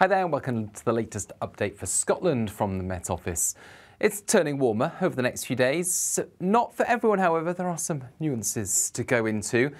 Hi there, and welcome to the latest update for Scotland from the Met Office. It's turning warmer over the next few days. Not for everyone, however, there are some nuances to go into.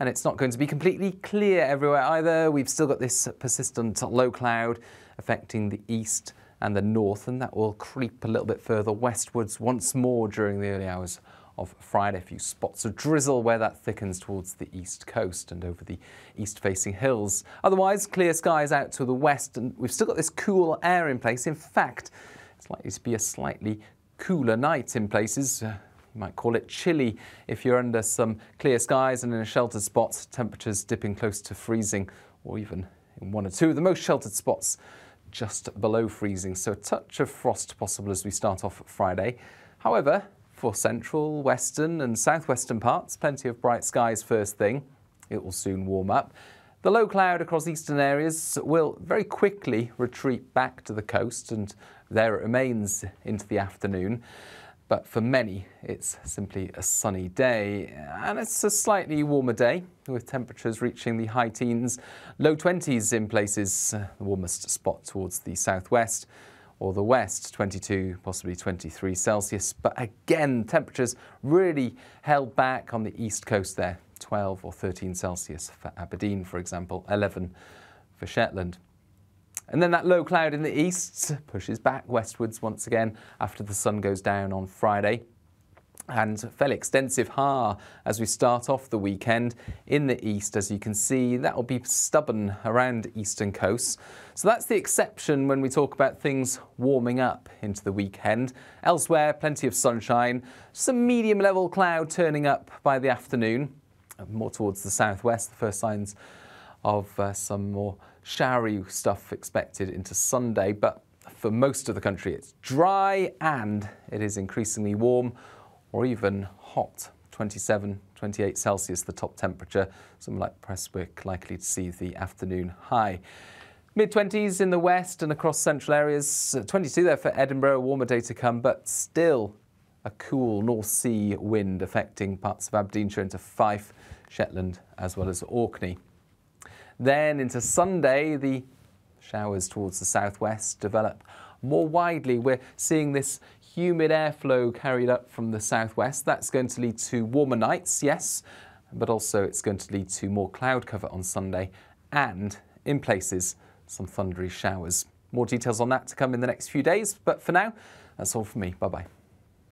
And it's not going to be completely clear everywhere either. We've still got this persistent low cloud affecting the east and the north, and that will creep a little bit further westwards once more during the early hours of Friday. A few spots of drizzle where that thickens towards the east coast and over the east facing hills. Otherwise, clear skies out to the west, and we've still got this cool air in place. In fact, it's likely to be a slightly cooler night in places. Uh, you might call it chilly if you're under some clear skies and in a sheltered spot, temperatures dipping close to freezing or even in one or two of the most sheltered spots just below freezing. So a touch of frost possible as we start off Friday. However, for central, western and southwestern parts, plenty of bright skies first thing. It will soon warm up. The low cloud across eastern areas will very quickly retreat back to the coast and there it remains into the afternoon. But for many, it's simply a sunny day. And it's a slightly warmer day, with temperatures reaching the high teens, low 20s in places, the warmest spot towards the southwest or the west, 22, possibly 23 Celsius. But again, temperatures really held back on the east coast there, 12 or 13 Celsius for Aberdeen, for example, 11 for Shetland. And then that low cloud in the east pushes back westwards once again after the sun goes down on Friday and fairly extensive ha as we start off the weekend in the east as you can see that will be stubborn around eastern coasts so that's the exception when we talk about things warming up into the weekend elsewhere plenty of sunshine some medium level cloud turning up by the afternoon more towards the southwest the first signs of uh, some more showery stuff expected into sunday but for most of the country it's dry and it is increasingly warm or even hot. 27, 28 Celsius, the top temperature. Somewhere like Prestwick, likely to see the afternoon high. Mid 20s in the west and across central areas. 22 there for Edinburgh, a warmer day to come, but still a cool North Sea wind affecting parts of Aberdeenshire into Fife, Shetland, as well as Orkney. Then into Sunday, the showers towards the southwest develop more widely. We're seeing this humid airflow carried up from the southwest. That's going to lead to warmer nights, yes, but also it's going to lead to more cloud cover on Sunday and, in places, some thundery showers. More details on that to come in the next few days, but for now, that's all from me. Bye bye.